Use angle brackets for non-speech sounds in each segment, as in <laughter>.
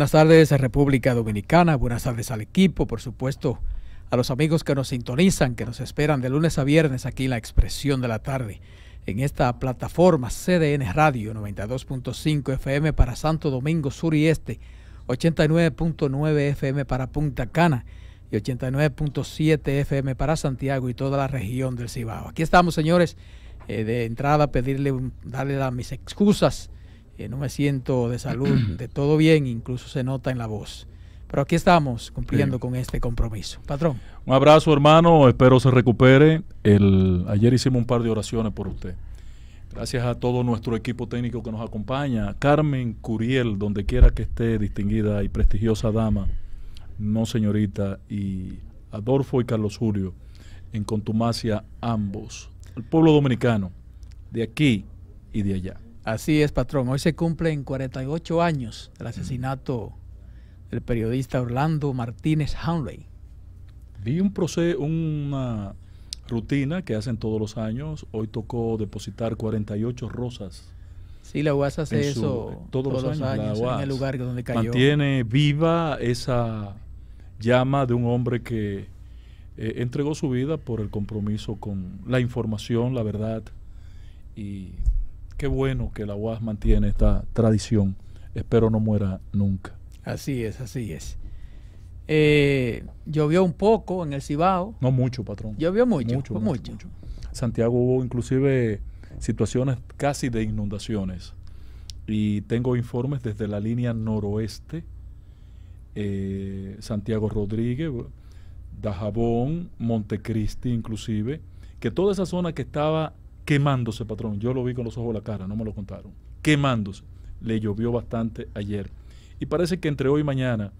Buenas tardes, República Dominicana. Buenas tardes al equipo, por supuesto, a los amigos que nos sintonizan, que nos esperan de lunes a viernes aquí en la expresión de la tarde, en esta plataforma CDN Radio 92.5 FM para Santo Domingo Sur y Este, 89.9 FM para Punta Cana y 89.7 FM para Santiago y toda la región del Cibao. Aquí estamos, señores. Eh, de entrada, pedirle, darle mis excusas eh, no me siento de salud, <clears throat> de todo bien, incluso se nota en la voz. Pero aquí estamos cumpliendo con este compromiso. Patrón. Un abrazo, hermano. Espero se recupere. El, ayer hicimos un par de oraciones por usted. Gracias a todo nuestro equipo técnico que nos acompaña. Carmen Curiel, donde quiera que esté, distinguida y prestigiosa dama, no señorita, y Adolfo y Carlos Julio, en contumacia ambos. El pueblo dominicano, de aquí y de allá. Así es, patrón. Hoy se cumplen 48 años del asesinato del periodista Orlando Martínez Hanley. Vi un proceso, una rutina que hacen todos los años. Hoy tocó depositar 48 rosas. Sí, la UAS hace eso eh, todos, los años, en el lugar donde cayó. Mantiene viva esa llama de un hombre que eh, entregó su vida por el compromiso con la información, la verdad y qué bueno que la UAS mantiene esta tradición. Espero no muera nunca. Así es, así es. Eh, llovió un poco en el Cibao. No mucho, patrón. Llovió mucho, mucho, mucho, Santiago hubo inclusive situaciones casi de inundaciones. Y tengo informes desde la línea noroeste, eh, Santiago Rodríguez, Dajabón, Montecristi inclusive, que toda esa zona que estaba quemándose, patrón. Yo lo vi con los ojos de la cara, no me lo contaron. Quemándose. Le llovió bastante ayer. Y parece que entre hoy y mañana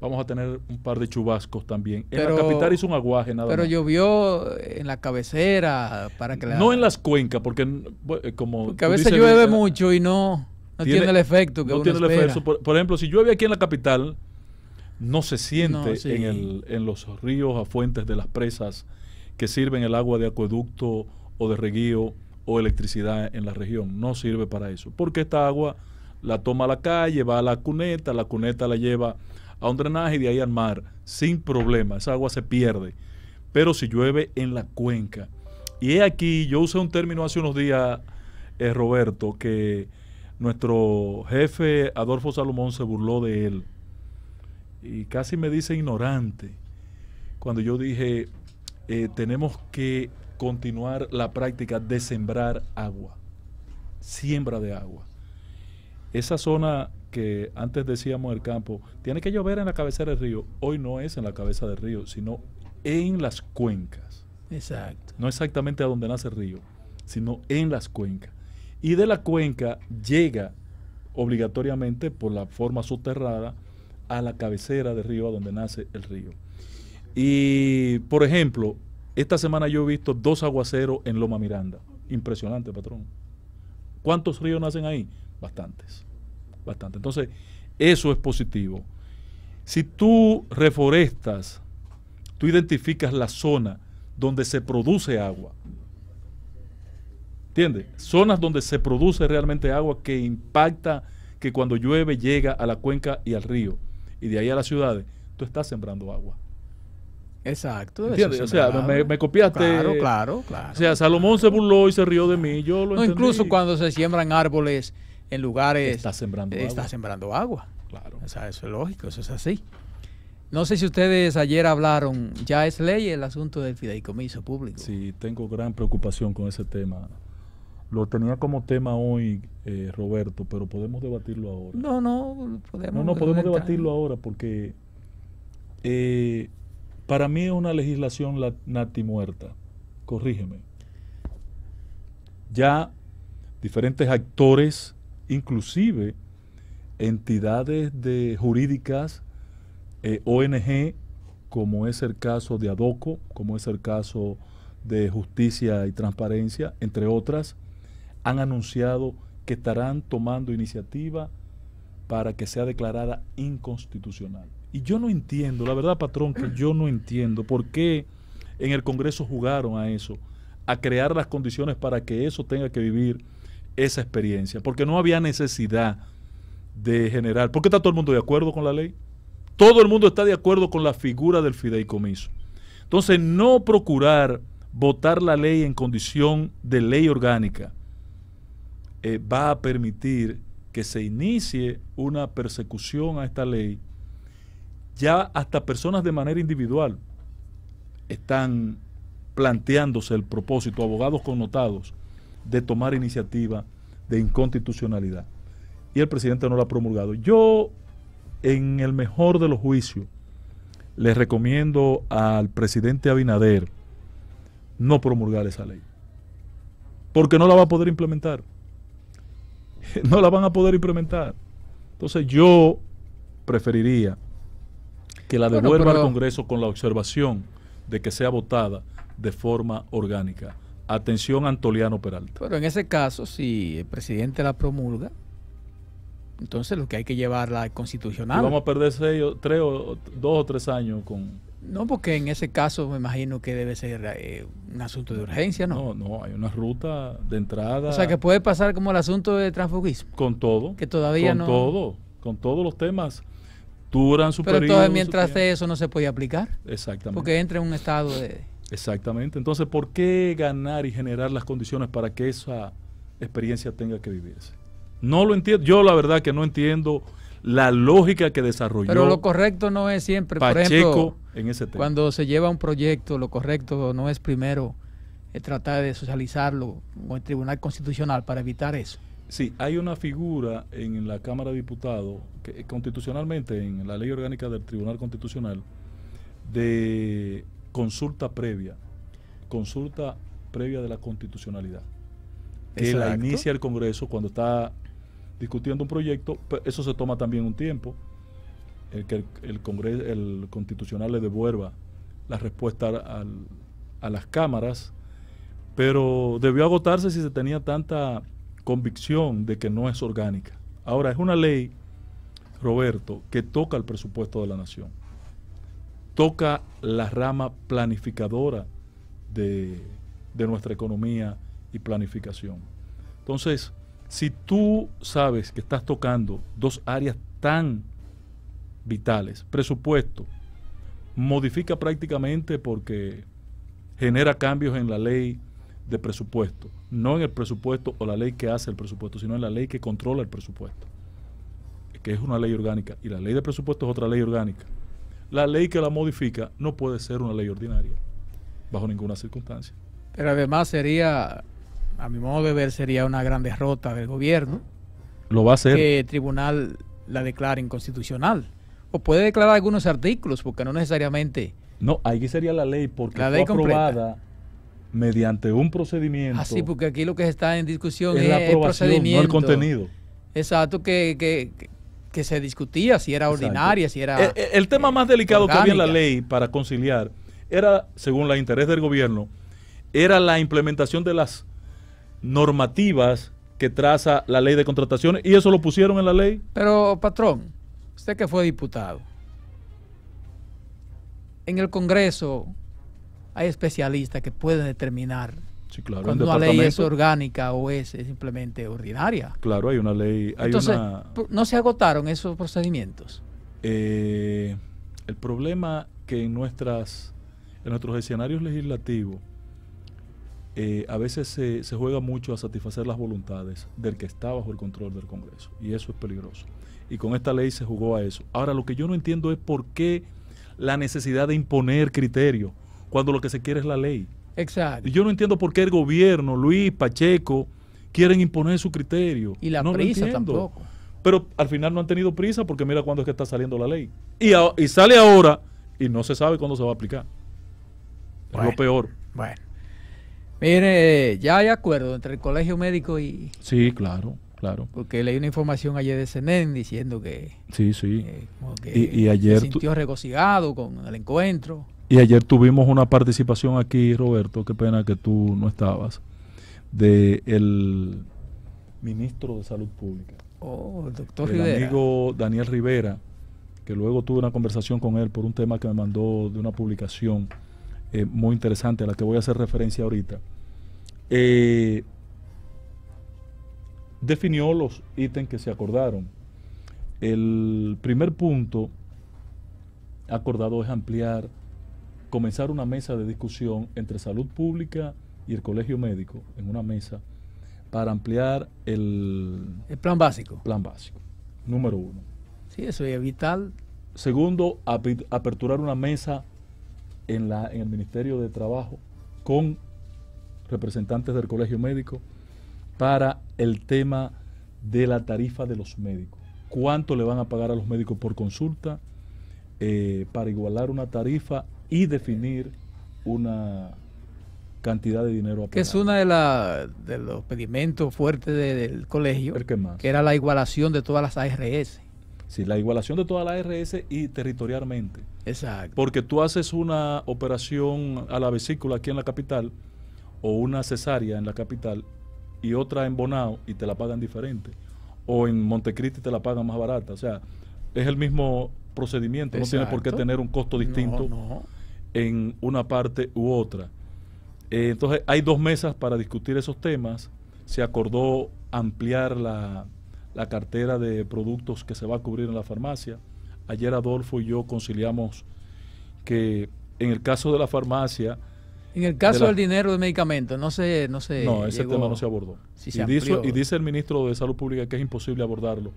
vamos a tener un par de chubascos también. En la capital hizo un aguaje, nada pero más. Pero llovió en la cabecera para que la... No en las cuencas, porque eh, como... a veces llueve eh, mucho y no, no tiene, el efecto que no Por, ejemplo, si llueve aquí en la capital, no se siente en, el, en los ríos a fuentes de las presas que sirven el agua de acueducto o de reguío o electricidad en la región. No sirve para eso. Porque esta agua la toma la calle, va a la cuneta, la cuneta la lleva a un drenaje y de ahí al mar, sin problema. Esa agua se pierde. Pero si llueve en la cuenca. Y he aquí, yo usé un término hace unos días, eh, Roberto, que nuestro jefe Adolfo Salomón se burló de él. Y casi me dice ignorante. Cuando yo dije, eh, tenemos que continuar la práctica de sembrar agua, siembra de agua. Esa zona que antes decíamos el campo, tiene que llover en la cabecera del río, hoy no es en la cabeza del río, sino en las cuencas. Exacto. No exactamente a donde nace el río, sino en las cuencas. Y de la cuenca llega obligatoriamente por la forma soterrada a la cabecera del río a donde nace el río. Y, por ejemplo, esta semana yo he visto dos aguaceros en Loma Miranda. Impresionante, patrón. ¿Cuántos ríos nacen ahí? Bastantes. Bastante. Entonces, eso es positivo. Si tú reforestas, tú identificas la zona donde se produce agua. ¿Entiendes? Zonas donde se produce realmente agua que impacta, que cuando llueve llega a la cuenca y al río, y de ahí a las ciudades, tú estás sembrando agua. Exacto. O sea, me, copiaste. Claro, claro, O sea, Salomón se burló y se rió de mí. Yo no, incluso cuando se siembran árboles en lugares. Está sembrando agua. sembrando agua. Claro. O sea, eso es lógico, eso es así. No sé si ustedes ayer hablaron, ya es ley el asunto del fideicomiso público. Sí, tengo gran preocupación con ese tema. Lo tenía como tema hoy, eh, Roberto, pero podemos debatirlo ahora. No, no, podemos. No, no, podemos debatirlo ahora porque eh, para mí es una legislación nati muerta, corrígeme. Ya diferentes actores, inclusive entidades de jurídicas, eh, ONG, como es el caso de ADOCO, como es el caso de Justicia y Transparencia, entre otras, han anunciado que estarán tomando iniciativa para que sea declarada inconstitucional. Y yo no entiendo, la verdad, patrón, que yo no entiendo por qué en el Congreso jugaron a eso, a crear las condiciones para que eso tenga que vivir esa experiencia, porque no había necesidad de generar, porque está todo el mundo de acuerdo con la ley, todo el mundo está de acuerdo con la figura del fideicomiso. Entonces, no procurar votar la ley en condición de ley orgánica eh, va a permitir que se inicie una persecución a esta ley ya hasta personas de manera individual están planteándose el propósito, abogados connotados, de tomar iniciativa de inconstitucionalidad. Y el presidente no la ha promulgado. Yo, en el mejor de los juicios, les recomiendo al presidente Abinader no promulgar esa ley. Porque no la va a poder implementar. <laughs> No la van a poder implementar. Entonces yo preferiría que la devuelva al Congreso con la observación de que sea votada de forma orgánica. Atención, Antoliano Peralta. Pero en ese caso, si el presidente la promulga, entonces lo que hay que llevarla es constitucional. Y vamos a perder tres o, dos o tres años con... No, porque en ese caso me imagino que debe ser eh, un asunto de urgencia, ¿no? No, no, hay una ruta de entrada. O sea, que puede pasar como el asunto de transfugismo. Con todo. Que todavía no... Con todo, con todos los temas pero entonces mientras eso no se puede aplicar. Exactamente. Porque entra en un estado de... Exactamente. Entonces, ¿por qué ganar y generar las condiciones para que esa experiencia tenga que vivirse? No lo entiendo. Yo la verdad que no entiendo la lógica que desarrolló. Pero lo correcto no es siempre, por ejemplo, en cuando se lleva un proyecto, lo correcto no es primero eh, tratar de socializarlo O el Tribunal Constitucional para evitar eso. Sí, hay una figura en la Cámara de Diputados, eh, constitucionalmente en la ley orgánica del Tribunal Constitucional, de consulta previa, consulta previa de la constitucionalidad, que la inicia el Congreso cuando está discutiendo un proyecto, eso se toma también un tiempo, el que el, Congreso, el Constitucional le devuelva la respuesta a las cámaras, pero debió agotarse si se tenía tanta convicción de que no es orgánica. Ahora, es una ley, Roberto, que toca el presupuesto de la nación, toca la rama planificadora de, de nuestra economía y planificación. Entonces, si tú sabes que estás tocando dos áreas tan vitales, presupuesto, modifica prácticamente porque genera cambios en la ley de presupuesto, no en el presupuesto o la ley que hace el presupuesto, sino en la ley que controla el presupuesto, que es una ley orgánica, y la ley de presupuesto es otra ley orgánica. La ley que la modifica no puede ser una ley ordinaria, bajo ninguna circunstancia. Pero además sería, a mi modo de ver, sería una gran derrota del gobierno. Lo va a hacer. Que el tribunal la declare inconstitucional. O puede declarar algunos artículos, porque no necesariamente... No, ahí sería la ley, porque la ley aprobada mediante un procedimiento. Así, ah, porque aquí lo que está en discusión es, la aprobación, el procedimiento. no el contenido. Exacto, que, se discutía si era ordinaria, si era. Eh, eh, el, tema eh, más delicado que había en la ley para conciliar era, según la interés del gobierno, era la implementación de las normativas que traza la ley de contrataciones y eso lo pusieron en la ley. Pero, patrón, usted que fue diputado, en el Congreso hay especialistas que pueden determinar si Cuando una ley es orgánica o es, simplemente ordinaria. Claro, hay una ley. Hay ¿no se agotaron esos procedimientos? Eh, el problema que en, nuestras, en nuestros escenarios legislativos eh, a veces se, se, juega mucho a satisfacer las voluntades del que está bajo el control del Congreso. Y eso es peligroso. Y con esta ley se jugó a eso. Ahora, lo que yo no entiendo es por qué la necesidad de imponer criterios cuando lo que se quiere es la ley. Exacto. Y yo no entiendo por qué el gobierno, Luis, Pacheco, quieren imponer su criterio. Y la prisa tampoco. Pero al final no han tenido prisa porque mira cuándo es que está saliendo la ley. Y, sale ahora y no se sabe cuándo se va a aplicar. es lo peor. Bueno. Mire, ya hay acuerdo entre el colegio médico y... Sí, claro. Claro. Porque leí una información ayer de CNN diciendo que. Sí, sí. Eh, y, ayer. Se sintió regocijado con el encuentro. Y ayer tuvimos una participación aquí, Roberto, qué pena que tú no estabas, del ministro de Salud Pública. Oh, el doctor amigo Daniel Rivera, que luego tuve una conversación con él por un tema que me mandó de una publicación eh, muy interesante a la que voy a hacer referencia ahorita. Eh, definió los ítems que se acordaron. El primer punto acordado es ampliar comenzar una mesa de discusión entre salud pública y el colegio médico, en una mesa, para ampliar el, plan básico. Plan básico, número uno. Sí, eso es vital. Segundo, aperturar una mesa en, la, en el Ministerio de Trabajo con representantes del colegio médico para el tema de la tarifa de los médicos. ¿Cuánto le van a pagar a los médicos por consulta eh, para igualar una tarifa y definir una cantidad de dinero a Que es uno de, de los pedimentos fuertes del colegio, que, más? que era la igualación de todas las ARS. Sí, la igualación de todas las ARS y territorialmente. Exacto. Porque tú haces una operación a la vesícula aquí en la capital o una cesárea en la capital y otra en Bonao y te la pagan diferente. O en Montecristi te la pagan más barata. O sea, es el mismo procedimiento. No tiene por qué tener un costo distinto. No, no en una parte u otra. Eh, entonces, hay dos mesas para discutir esos temas. Se acordó ampliar la, cartera de productos que se va a cubrir en la farmacia. Ayer Adolfo y yo conciliamos que en el caso de la farmacia... En el caso del dinero de medicamentos, no sé No, no ese tema no se abordó. y, dice, y, dice, el ministro de Salud Pública que es imposible abordarlo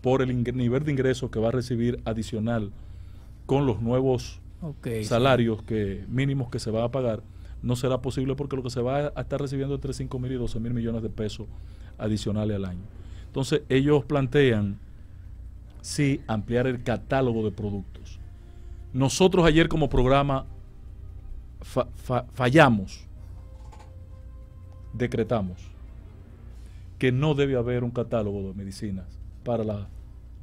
por el nivel de ingreso que va a recibir adicional con los nuevos salarios que mínimos que se va a pagar, no será posible porque lo que se va a estar recibiendo es entre 5 mil y 12 mil millones de pesos adicionales al año. Entonces ellos plantean, sí, ampliar el catálogo de productos. Nosotros ayer como programa fallamos, decretamos que no debe haber un catálogo de medicinas para las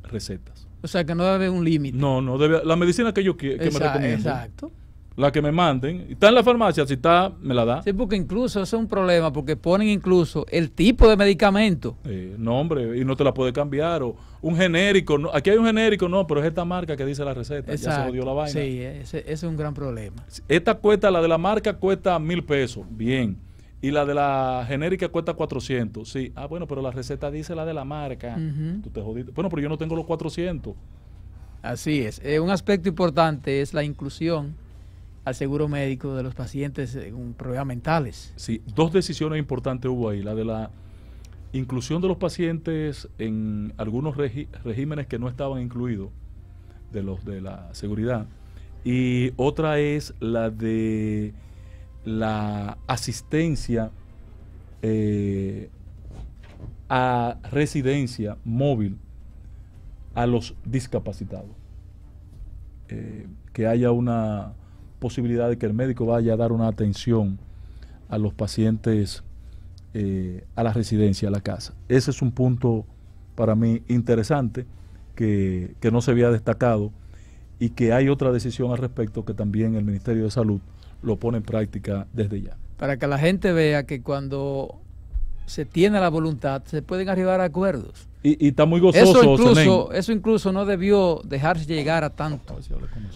recetas. O sea, que no debe haber un límite. No, no debe. La medicina que yo que, exacto, me La que me manden. Está en la farmacia, si está, me la da. Sí, porque incluso eso es un problema, porque ponen incluso el tipo de medicamento. Eh, no, hombre, y no te la puede cambiar. O un genérico. aquí hay un genérico, no, pero es esta marca que dice la receta. Ya se jodió la vaina. Sí, ese es un gran problema. Esta cuesta, la de la marca, cuesta mil pesos. Bien y la de la genérica cuesta 400. Sí. Ah, bueno, pero la receta dice la de la marca. Tú te Bueno, pero yo no tengo los 400. Así es. Eh, un aspecto importante es la inclusión al seguro médico de los pacientes con problemas mentales. Sí, dos decisiones importantes hubo ahí. La de la inclusión de los pacientes en algunos regímenes que no estaban incluidos de los de la seguridad. Y otra es la de la asistencia eh, a residencia móvil a los discapacitados. Eh, que haya una posibilidad de que el médico vaya a dar una atención a los pacientes eh, a la residencia, a la casa. Ese es un punto para mí interesante que no se había destacado y que hay otra decisión al respecto que también el Ministerio de Salud lo pone en práctica desde ya. Para que la gente vea que cuando se tiene la voluntad, se pueden arribar a acuerdos. Y, está muy gozoso. Eso incluso, eso incluso no debió dejarse llegar a tanto.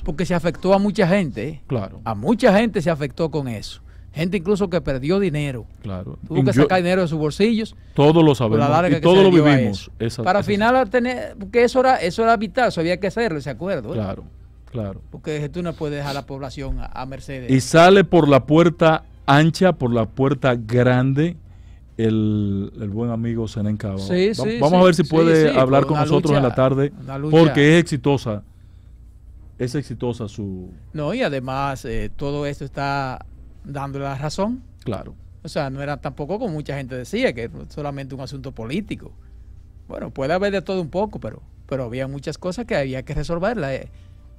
Porque se afectó a mucha gente. ¿eh? Claro. A mucha gente se afectó con eso. Gente incluso que perdió dinero. Claro. Tuvo que sacar dinero de sus bolsillos. Todos lo sabemos. y todos lo vivimos. Para final, tener, porque eso era, eso era vital, eso había que hacerlo, ese acuerdo. Claro. Claro. Porque tú no puedes dejar a la población a, Mercedes. Y sale por la puerta ancha, por la puerta grande, el, buen amigo Senén Cabo. Sí, vamos a ver si puede hablar con nosotros en la tarde, porque es exitosa. Es exitosa su... No, y además eh, todo esto está dándole la razón. Claro. O sea, no era tampoco como mucha gente decía, que es solamente un asunto político. Bueno, puede haber de todo un poco, pero, pero había muchas cosas que había que resolverla. Eh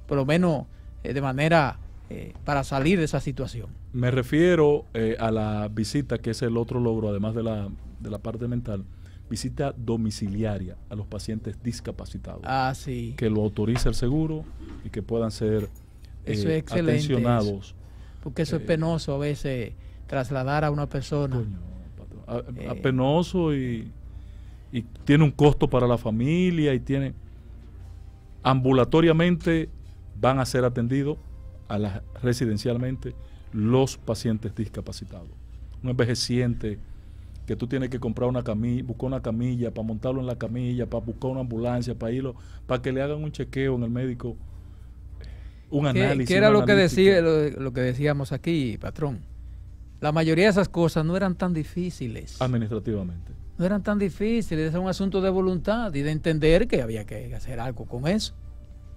por lo menos eh, de manera eh, para salir de esa situación. Me refiero eh, a la visita, que es el otro logro, además de la, de la parte mental, visita domiciliaria a los pacientes discapacitados. Ah, sí. Que lo autoriza el seguro y que puedan ser eso es atencionados. Porque eso es penoso a veces, trasladar a una persona. a, ah, ah, penoso y, y tiene un costo para la familia y tiene ambulatoriamente van a ser atendidos a residencialmente los pacientes discapacitados. Un envejeciente que tú tienes que comprar una camilla, buscar una camilla, para montarlo en la camilla, para buscar una ambulancia, para irlo, para que le hagan un chequeo en el médico, un análisis. Que era lo que, decía, lo, que decíamos aquí, patrón? La mayoría de esas cosas no eran tan difíciles. Administrativamente. No eran tan difíciles, era un asunto de voluntad y de entender que había que hacer algo con eso.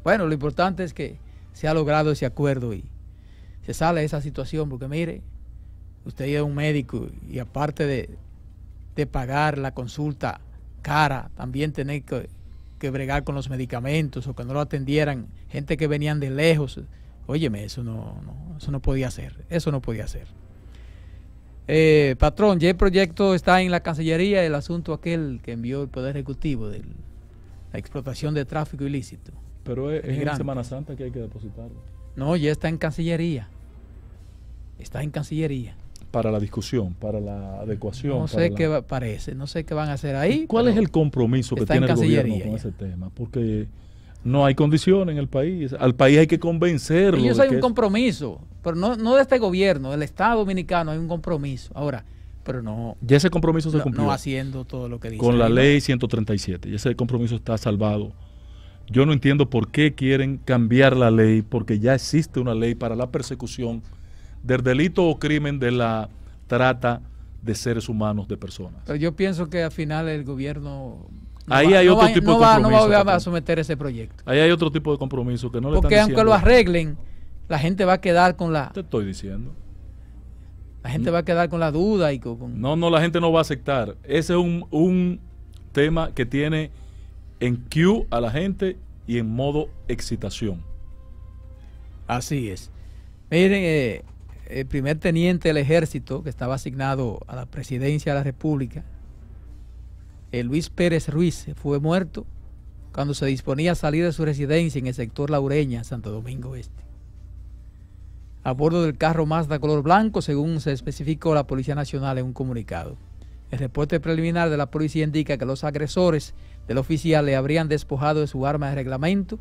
Bueno, lo importante es que se ha logrado ese acuerdo y se sale de esa situación, porque mire, usted es un médico y aparte de, pagar la consulta cara, también tener que, que, bregar con los medicamentos o que no lo atendieran, gente que venían de lejos. Óyeme, eso no, no eso no podía ser, eso no podía ser. Eh, patrón, ya el proyecto está en la Cancillería, el asunto aquel que envió el Poder Ejecutivo de la explotación de tráfico ilícito. Pero es, en Semana Santa que hay que depositarlo. No, ya está en Cancillería. Está en Cancillería. Para la discusión, para la adecuación. No sé qué parece, no sé qué van a hacer ahí. ¿Cuál es el compromiso que tiene el gobierno con ese tema? Porque no hay condición en el país. Al país hay que convencerlo. Ellos hay un compromiso, pero no, no de este gobierno, del Estado Dominicano hay un compromiso. Ahora, pero no. Ya ese compromiso se cumplió. No haciendo todo lo que dice. Con la ley 137, y ese compromiso está salvado yo no entiendo por qué quieren cambiar la ley, porque ya existe una ley para la persecución del delito o crimen de la trata de seres humanos, de personas. Pero yo pienso que al final el gobierno... Ahí hay otro tipo de compromiso. no va a someter ese proyecto. Ahí hay otro tipo de compromiso que no le Porque aunque lo arreglen, la gente va a quedar con la... Te estoy diciendo. La gente va a quedar con la duda y con... No, no, la gente no va a aceptar. Ese es un, un tema que tiene en cue a la gente y en modo excitación. Así es. Miren, eh, el primer teniente del ejército que estaba asignado a la presidencia de la República, el eh, Luis Pérez Ruiz, fue muerto cuando se disponía a salir de su residencia en el sector Laureña, Santo Domingo Este. A bordo del carro Mazda color blanco, según se especificó la Policía Nacional en un comunicado. El reporte preliminar de la policía indica que los agresores del oficial le habrían despojado de su arma de reglamento.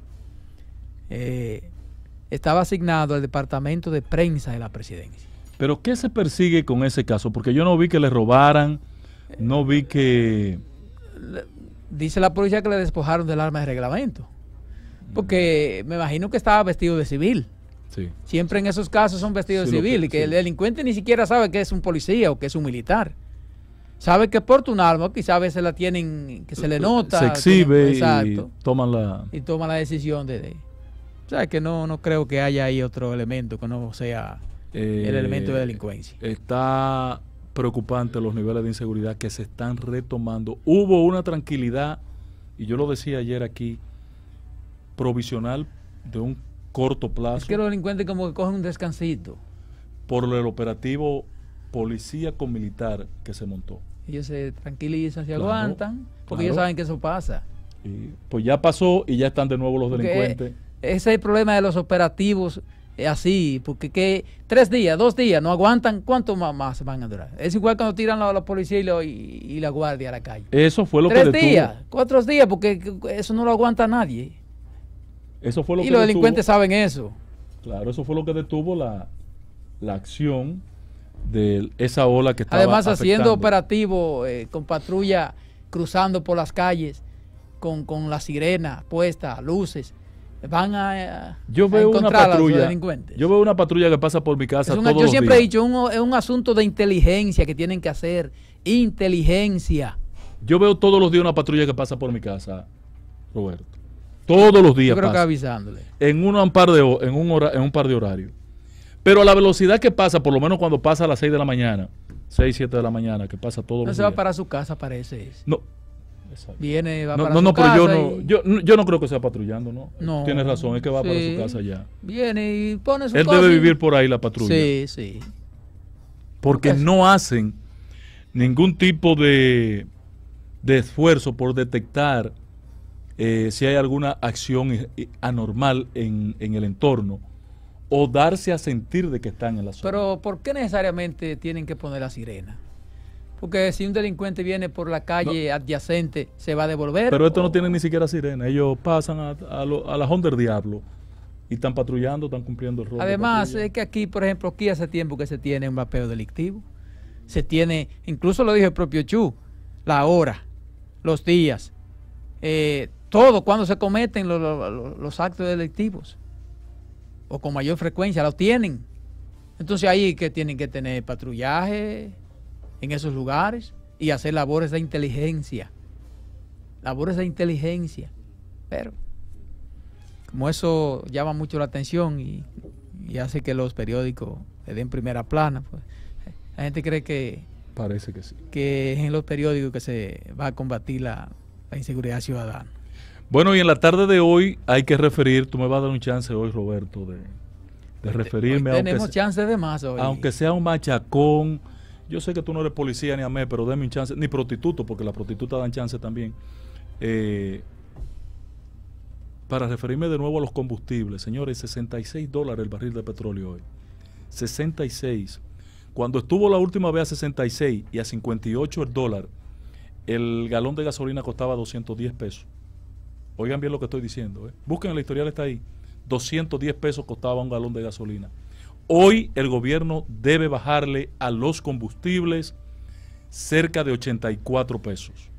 Eh, estaba asignado al departamento de prensa de la presidencia. Pero ¿qué se persigue con ese caso? Porque yo no vi que le robaran, no vi que... Dice la policía que le despojaron del arma de reglamento. Porque mm. me imagino que estaba vestido de civil. Sí. Siempre en esos casos son vestidos de civil y que el delincuente ni siquiera sabe que es un policía o que es un militar sabe que por un alma, quizá a veces la tienen, que se le nota. Se exhibe y, toman la... y toma la decisión de... o sea, que no, no creo que haya ahí otro elemento que no sea el eh, elemento de delincuencia. Está preocupante los niveles de inseguridad que se están retomando. Hubo una tranquilidad, y yo lo decía ayer aquí, provisional de un corto plazo. Es que los delincuentes como que cogen un descansito. Por el operativo policía con militar que se montó. Ellos se tranquilizan, se aguantan, porque ellos saben que eso pasa. pues ya pasó y ya están de nuevo los delincuentes. Ese es el problema de los operativos eh, así, porque tres días, dos días, no aguantan, ¿cuánto más, van a durar? Es igual cuando tiran a la policía y, la guardia a la calle. Eso fue lo que que Tres días, cuatro días, porque eso no lo aguanta nadie. Eso fue lo y los delincuentes saben eso. Claro, eso fue lo que detuvo la, la acción de esa ola que estaba Además, haciendo operativo eh, con patrulla cruzando por las calles con, con la sirena puesta, luces. Van a, eh, yo veo una patrulla, delincuentes. Yo veo una patrulla que pasa por mi casa Yo siempre he dicho, es un asunto de inteligencia que tienen que hacer. Inteligencia. Yo veo todos los días una patrulla que pasa por mi casa, Roberto. Todos los días. Yo creo que avisándole. En un en un par de horarios. Pero a la velocidad que pasa, por lo menos cuando pasa a las 6 de la mañana, 6, 7 de la mañana, que pasa todo. No se va para su casa, parece. No. Viene, va para su No, pero yo, no, yo, yo, no creo que sea patrullando, ¿no? no Tienes razón, es que va para su casa ya. Viene y pone su Él debe vivir por ahí la patrulla. Sí, sí. Porque no hacen ningún tipo de, esfuerzo por detectar eh, si hay alguna acción eh, anormal en, en el entorno o darse a sentir de que están en la zona. Pero ¿por qué necesariamente tienen que poner la sirena? Porque si un delincuente viene por la calle adyacente, ¿se va a devolver? Pero esto no tiene ni siquiera sirena. Ellos pasan a, la Honda del Diablo y están patrullando, están cumpliendo el rol. Además, es que aquí, por ejemplo, aquí hace tiempo que se tiene un mapeo delictivo. Se tiene, incluso lo dijo el propio Chu, la hora, los días, eh, todo, cuando se cometen los actos delictivos o con mayor frecuencia, lo tienen. Entonces ahí que tienen que tener patrullaje en esos lugares y hacer labores de inteligencia. Labores de inteligencia. Pero como eso llama mucho la atención y, hace que los periódicos le den primera plana, pues, la gente cree que... Parece que Que es en los periódicos que se va a combatir la inseguridad ciudadana. Bueno, y en la tarde de hoy hay que referir, tú me vas a dar un chance hoy, Roberto, de, referirme a... Tenemos chance de más hoy. Aunque sea un machacón, yo sé que tú no eres policía ni a mí, pero deme un chance, ni prostituto, porque la prostituta dan chance también. Eh, para referirme de nuevo a los combustibles, señores, 66 dólares el barril de petróleo hoy. 66. Cuando estuvo la última vez a 66 y a 58 el dólar, el galón de gasolina costaba 210 pesos. Oigan bien lo que estoy diciendo. ¿eh? Busquen el historial, está ahí. 210 pesos costaba un galón de gasolina. Hoy el gobierno debe bajarle a los combustibles cerca de 84 pesos.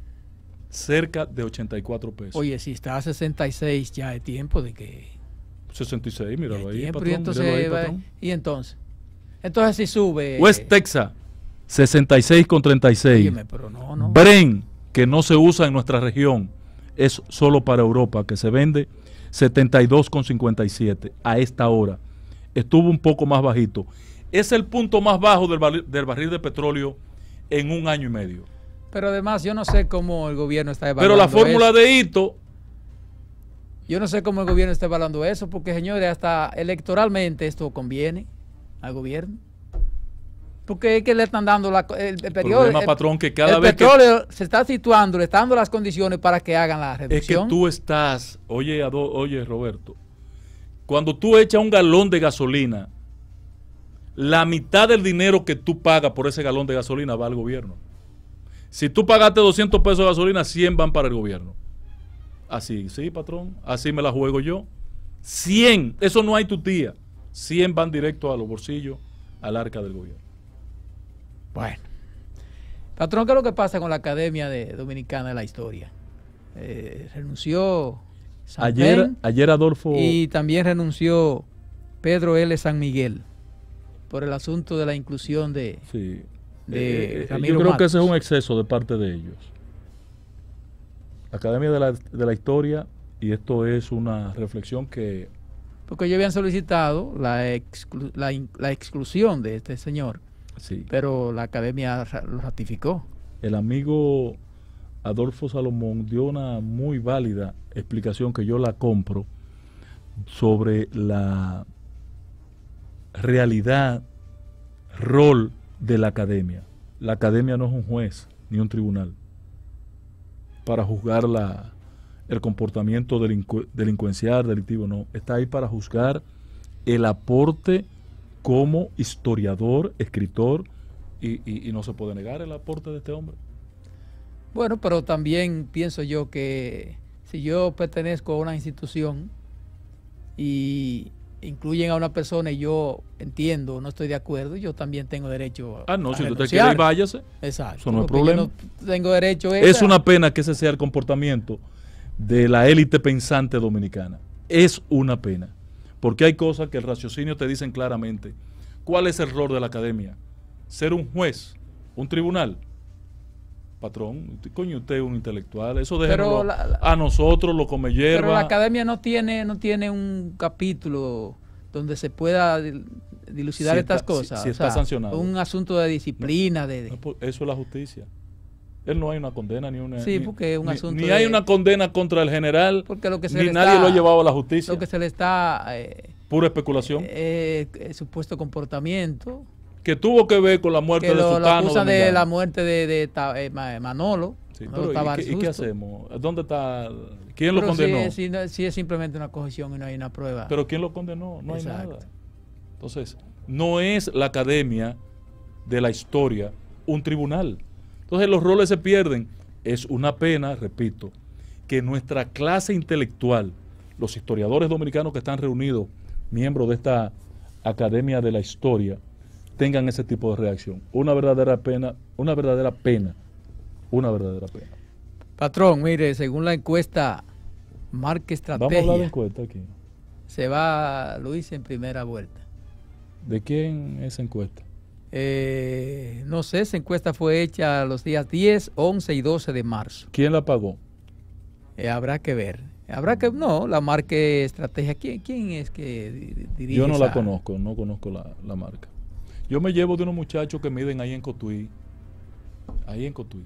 Cerca de 84 pesos. Oye, si está a 66 ya es tiempo de que... 66, míralo ahí, y entonces, entonces, si sube... West Texas, 66 con 36. pero no, no. Bren, que no se usa en nuestra región, es solo para Europa, que se vende 72,57 a esta hora. Estuvo un poco más bajito. Es el punto más bajo del, barril de petróleo en un año y medio. Pero además, yo no sé cómo el gobierno está evaluando. Pero la fórmula de Hito. Yo no sé cómo el gobierno está evaluando eso, porque señores, hasta electoralmente esto conviene al gobierno porque es que le están dando la, el, el, periodo, problema, el, patrón, que cada el petróleo se está situando, le están dando las condiciones para que hagan la reducción. Es que tú estás, oye, oye Roberto, cuando tú echas un galón de gasolina, la mitad del dinero que tú pagas por ese galón de gasolina va al gobierno. Si tú pagaste 200 pesos de gasolina, 100 van para el gobierno. Así, sí, patrón, así me la juego yo. 100, eso no hay tu tía. 100 van directo a los bolsillos, al arca del gobierno. Bueno. Patrón, ¿qué es lo que pasa con la Academia de Dominicana de la Historia? Eh, renunció ayer, ayer Adolfo. Y también renunció Pedro L. San Miguel por el asunto de la inclusión de, sí. Eh, eh, yo creo que ese es un exceso de parte de ellos. La Academia de la, Historia, y esto es una reflexión que... Porque ellos habían solicitado la, la exclusión de este señor pero la academia lo ratificó. El amigo Adolfo Salomón dio una muy válida explicación que yo la compro sobre la realidad, rol de la academia. La academia no es un juez ni un tribunal para juzgar el comportamiento delincuencial, delictivo, no. Está ahí para juzgar el aporte como historiador, escritor, y, no se puede negar el aporte de este hombre. Bueno, pero también pienso yo que si yo pertenezco a una institución y incluyen a una persona y yo entiendo, no estoy de acuerdo, yo también tengo derecho a Ah, no, si usted quiere, váyase. Exacto. Eso no es problema. tengo derecho a Es una pena que ese sea el comportamiento de la élite pensante dominicana. Es una pena. Porque hay cosas que el raciocinio te dicen claramente. ¿Cuál es el error de la academia? Ser un juez, un tribunal. Patrón, coño, usted es un intelectual, eso Pero a nosotros, lo come Pero la academia no tiene, no tiene un capítulo donde se pueda dilucidar estas cosas. Si, está sancionado. Un asunto de disciplina. de, eso es la justicia. Él no hay una condena ni una. Sí, porque es un asunto. Ni hay una condena contra el general. Porque lo que se ni nadie lo ha llevado a la justicia. Lo que se le está. Eh, Pura especulación. Eh, eh, supuesto comportamiento. Que tuvo que ver con la muerte de Sultano. de la muerte de, eh, Manolo. ¿y, qué, hacemos? ¿Dónde está? ¿Quién lo condenó? Si, es simplemente una cohesión y no hay una prueba. Pero ¿quién lo condenó? No hay nada. Entonces, no es la academia de la historia un tribunal. Entonces los roles se pierden. Es una pena, repito, que nuestra clase intelectual, los historiadores dominicanos que están reunidos, miembros de esta Academia de la Historia, tengan ese tipo de reacción. Una verdadera pena, una verdadera pena, una verdadera pena. Patrón, mire, según la encuesta Marque Estrategia. Vamos a la encuesta aquí. Se va Luis en primera vuelta. ¿De quién es encuesta? Eh, no sé, esa encuesta fue hecha los días 10, 11 y 12 de marzo. ¿Quién la pagó? Eh, habrá que ver. Habrá que, no, la marca estrategia, ¿quién, quién es que dirige? Yo no la conozco, no conozco la, marca. Yo me llevo de unos muchachos que miden ahí en Cotuí, ahí en Cotuí.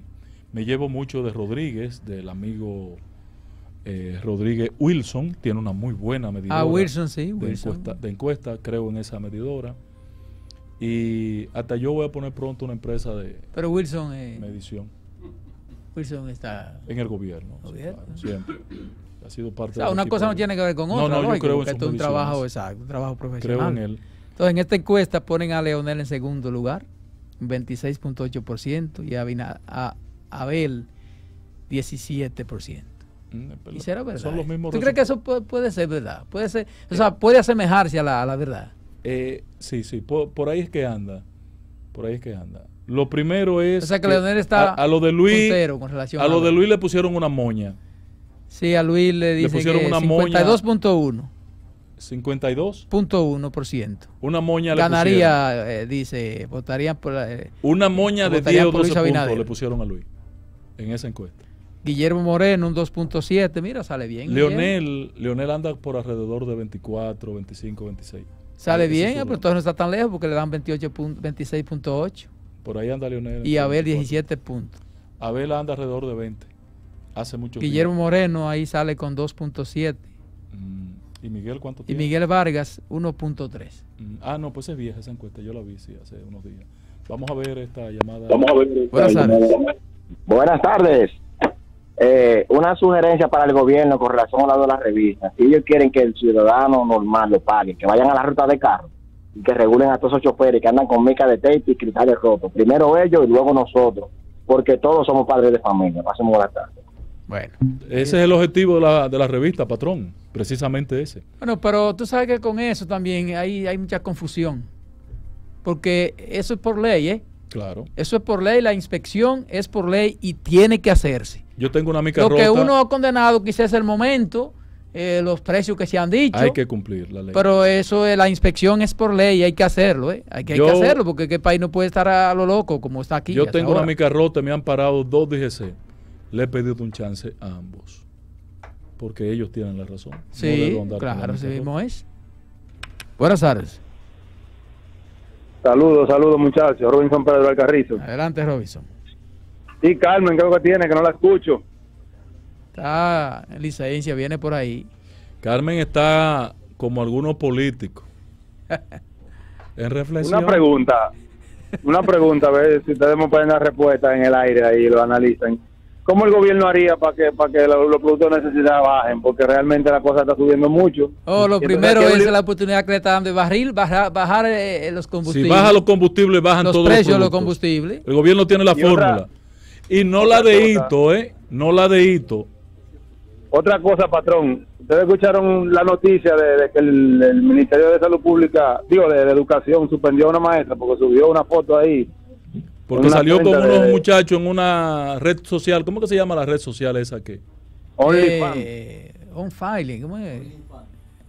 Me llevo mucho de Rodríguez, del amigo eh, Rodríguez Wilson, tiene una muy buena ah, medidora. Ah, Wilson, sí, de encuesta creo en esa medidora. Y hasta yo voy a poner pronto una empresa de Pero Wilson, eh, medición. Wilson está... En el gobierno. siempre. Ha sido parte o sea, de una cosa no tiene que ver con otra. No, no, creo que es un trabajo exacto, un trabajo profesional. Creo en él. Entonces, en esta encuesta ponen a Leonel en segundo lugar, 26.8%, y a, a Abel, 17%. Mm, y será verdad. Eh. ¿Tú crees que eso puede, puede, ser verdad? Puede ser, o eh, sea, puede asemejarse a la, a la verdad. Eh, sí, sí, por, ahí es que anda. Por ahí es que anda. Lo primero es. O sea que, Leonel está. A, lo de Luis. a, lo de Luis le pusieron una moña. Sí, a Luis le dice. Le pusieron que una 52.1. 52.1%. Una moña le Ganaría, eh, dice, votarían por eh, Una moña de 10 o puntos le pusieron a Luis en esa encuesta. Guillermo Moreno, un 2.7, mira, sale bien. Leonel, Leonel anda por alrededor de 24, 25, 26. Sale bien, ah, pero entonces no está tan lejos porque le dan 26.8. Por ahí anda Leonel. Y Abel 17 puntos. Abel anda alrededor de 20. Hace mucho Guillermo Moreno ahí sale con 2.7. Mm, ¿Y Miguel cuánto Y Miguel Vargas 1.3. Mm, ah, no, pues es vieja esa encuesta. Yo la vi hace unos días. Vamos a ver esta llamada. Buenas tardes. Eh, una sugerencia para el gobierno con relación a la de la revista Si ellos quieren que el ciudadano normal lo pague, que vayan a la ruta de carro y que regulen a todos esos choferes que andan con mica de tape y cristales rotos. Primero ellos y luego nosotros, porque todos somos padres de familia. Pasemos la tarde. Bueno. Ese es el objetivo de la, de la revista, patrón. Precisamente ese. Bueno, pero tú sabes que con eso también hay, hay mucha confusión. Porque eso es por ley, ¿eh? Claro. Eso es por ley, la inspección es por ley y tiene que hacerse. Yo tengo una mica Lo que uno ha condenado quizás es el momento, eh, los precios que se han dicho. Hay que cumplir la ley. Pero eso, de la inspección es por ley y hay que hacerlo, ¿eh? Hay que, hacerlo porque qué país no puede estar a, lo loco como está aquí. Yo tengo una mica rota, me han parado dos DGC. Le he pedido un chance a ambos. Porque ellos tienen la razón. Sí, claro, sí mismo es. Buenas tardes. Saludos, saludos muchachos. Robinson Pérez carrizo Adelante, Robinson. Sí, Carmen, creo que tiene, que no la escucho. Está en licencia, viene por ahí. Carmen está como algunos políticos. <laughs> en reflexión. Una pregunta, una pregunta, a ver si ustedes me pueden dar respuesta en el aire ahí lo analizan. ¿Cómo el gobierno haría para que para que los, productos de necesidad bajen? Porque realmente la cosa está subiendo mucho. Oh, lo primero es la oportunidad que le están de barril, bajar eh, eh, los combustibles. Si baja los combustibles, bajan todos los, de los combustibles. El gobierno tiene la fórmula. y no la de Hito, ¿eh? No la de Hito. Otra cosa, patrón. Ustedes escucharon la noticia de, que el, Ministerio de Salud Pública, digo, de, de Educación, suspendió a una maestra porque subió una foto ahí porque salió con unos muchachos en una red social. ¿Cómo que se llama la red social esa que? OnlyFans. Eh, ¿cómo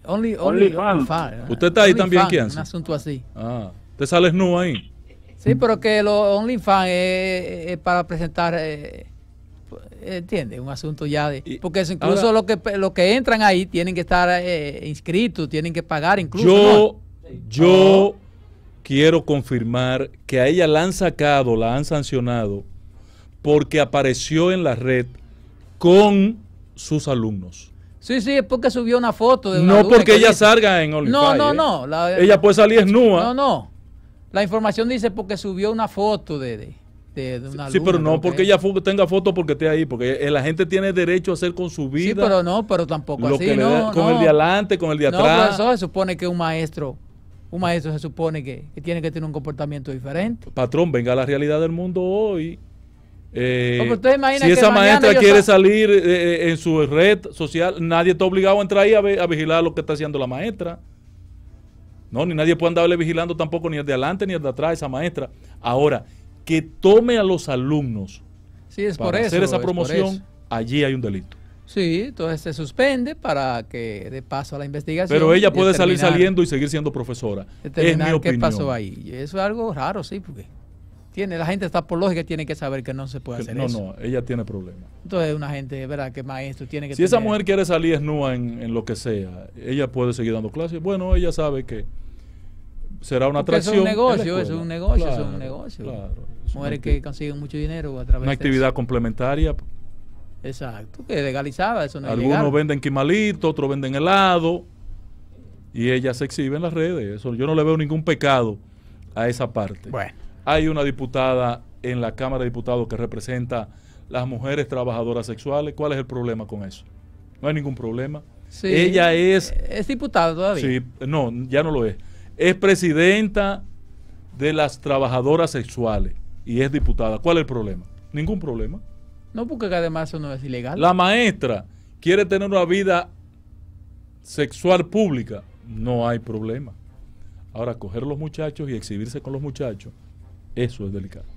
Only, only, only Usted está ahí también, ¿quién? Un asunto así. Ah, ¿te sales nu ahí? Sí, pero que lo OnlyFans es, para presentar, eh, eh, entiende, un asunto ya de... Porque incluso los lo que lo que entran ahí tienen que estar inscritos, tienen que pagar incluso. Yo, yo oh quiero confirmar que a ella la han sacado, la han sancionado, porque apareció en la red con sus alumnos. Sí, sí, es porque subió una foto de una No porque ella salga en OnlyFans. No, no, ¿eh? no. ella puede salir esnúa. No, no. La información dice porque subió una foto de, de, de, Sí, pero no porque ella tenga foto porque esté ahí, porque eh, la gente tiene derecho a hacer con su vida. Sí, pero no, pero tampoco así, no, Con el de adelante, con el de atrás. No, eso se supone que un maestro un maestro se supone que, tiene que tener un comportamiento diferente. Patrón, venga a la realidad del mundo hoy. Eh, si esa maestra quiere salir eh, eh, en su red social, nadie está obligado a entrar ahí a, vigilar lo que está haciendo la maestra. No, ni nadie puede andarle vigilando tampoco ni el de adelante ni el de atrás esa maestra. Ahora, que tome a los alumnos hacer esa promoción, allí hay un delito. Sí, entonces se suspende para que de paso a la investigación. Pero ella puede salir saliendo y seguir siendo profesora. Es mi qué pasó ahí. Eso es algo raro, sí, porque tiene, la gente está por lógica tiene que saber que no se puede hacer eso. No, no, ella tiene problemas. Entonces una gente, ¿verdad? Que maestro tiene que... Si esa mujer quiere salir desnuda en, en, lo que sea, ella puede seguir dando clases. Bueno, ella sabe que será una atracción. atracción. Es un negocio, eso es un negocio, eso es un negocio. Claro, Mujeres que consiguen mucho dinero a través una de... Una actividad complementaria Exacto, que legalizada, eso no Algunos venden quimalito, otros venden helado, y ella se exhibe en las redes. yo no le veo ningún pecado a esa parte. Bueno. Hay una diputada en la Cámara de Diputados que representa las mujeres trabajadoras sexuales. ¿Cuál es el problema con eso? No hay ningún problema. ella es... Es diputada todavía. Sí, no, ya no lo es. Es presidenta de las trabajadoras sexuales y es diputada. ¿Cuál es el problema? Ningún problema. No, porque además eso no es ilegal. La maestra quiere tener una vida sexual pública, no hay problema. Ahora, coger los muchachos y exhibirse con los muchachos, eso es delicado.